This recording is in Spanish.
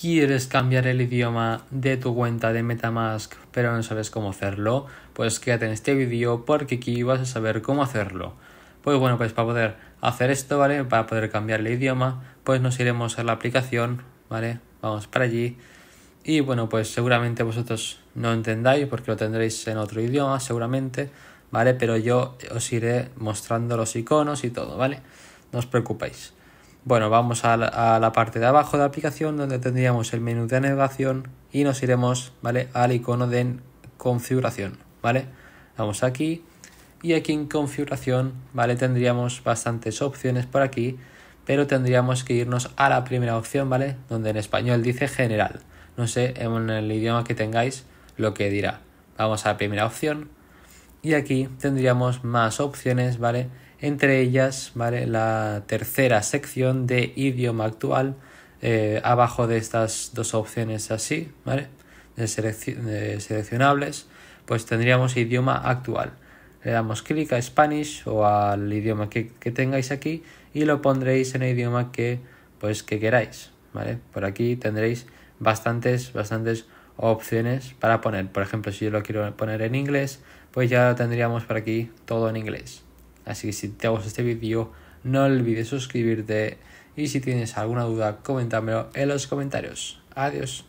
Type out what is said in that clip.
quieres cambiar el idioma de tu cuenta de Metamask pero no sabes cómo hacerlo, pues quédate en este vídeo porque aquí vas a saber cómo hacerlo. Pues bueno, pues para poder hacer esto, ¿vale? Para poder cambiar el idioma, pues nos iremos a la aplicación, ¿vale? Vamos para allí. Y bueno, pues seguramente vosotros no entendáis porque lo tendréis en otro idioma, seguramente, ¿vale? Pero yo os iré mostrando los iconos y todo, ¿vale? No os preocupéis. Bueno, vamos a la, parte de abajo de la aplicación donde tendríamos el menú de navegación y nos iremos, ¿vale? Al icono de configuración, ¿vale? Vamos aquí y aquí en configuración, ¿vale? Tendríamos bastantes opciones por aquí, pero tendríamos que irnos a la primera opción, ¿vale? Donde en español dice general. No sé en el idioma que tengáis lo que dirá. Vamos a la primera opción y aquí tendríamos más opciones, ¿vale? entre ellas ¿vale? la tercera sección de idioma actual, eh, abajo de estas dos opciones así, ¿vale? de, seleccionables, pues tendríamos idioma actual. Le damos clic a Spanish o al idioma que, tengáis aquí y lo pondréis en el idioma que, pues, que queráis. ¿vale? Por aquí tendréis bastantes, bastantes opciones para poner. Por ejemplo, si yo lo quiero poner en inglés, pues ya lo tendríamos por aquí todo en inglés. Así que si te gustado este vídeo, no olvides suscribirte y si tienes alguna duda, coméntamelo en los comentarios. Adiós.